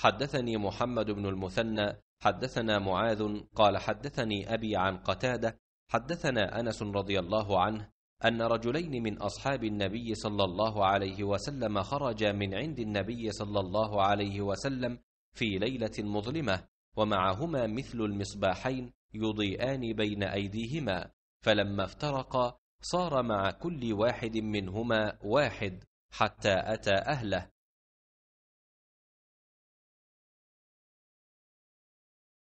حدثني محمد بن المثنى حدثنا معاذ قال حدثني أبي عن قتادة حدثنا أنس رضي الله عنه أن رجلين من أصحاب النبي صلى الله عليه وسلم خرجا من عند النبي صلى الله عليه وسلم في ليلة مظلمة ومعهما مثل المصباحين يضيئان بين أيديهما فلما افترقا صار مع كل واحد منهما واحد حتى أتى أهله